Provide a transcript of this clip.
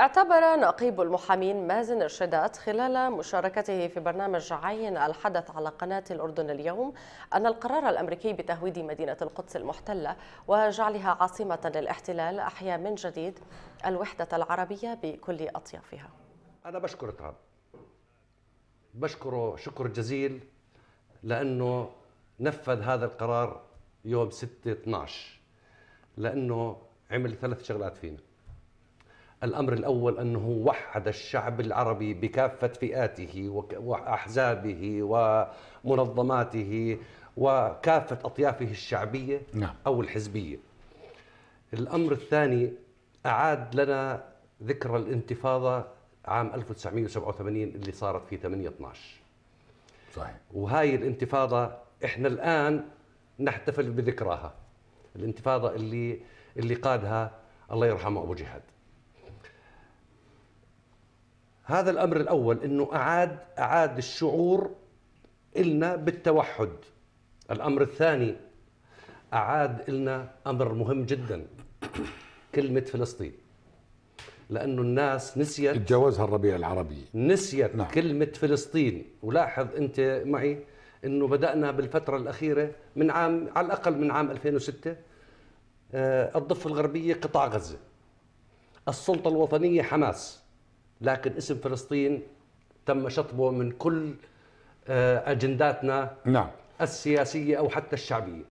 اعتبر نقيب المحامين مازن الشدات خلال مشاركته في برنامج عين الحدث على قناة الأردن اليوم أن القرار الأمريكي بتهويد مدينة القدس المحتلة وجعلها عاصمة للاحتلال أحيا من جديد الوحدة العربية بكل أطيافها أنا بشكر ترامب بشكره شكر جزيل لأنه نفذ هذا القرار يوم 6 12 لأنه عمل ثلاث شغلات فينا الأمر الأول أنه وحد الشعب العربي بكافة فئاته وأحزابه ومنظماته وكافة أطيافه الشعبية نعم. أو الحزبية الأمر الثاني أعاد لنا ذكرى الانتفاضة عام 1987 اللي صارت في 8 12 صحيح وهاي الانتفاضة احنا الآن نحتفل بذكراها الانتفاضة اللي اللي قادها الله يرحمه أبو جهاد هذا الامر الاول انه اعاد اعاد الشعور النا بالتوحد الامر الثاني اعاد النا امر مهم جدا كلمه فلسطين لانه الناس نسيت تجاوزها الربيع العربي نسيت نعم. كلمه فلسطين ولاحظ انت معي انه بدانا بالفتره الاخيره من عام على الاقل من عام 2006 آه، الضفه الغربيه قطاع غزه السلطه الوطنيه حماس لكن اسم فلسطين تم شطبه من كل آه، اجنداتنا نعم السياسيه او حتى الشعبيه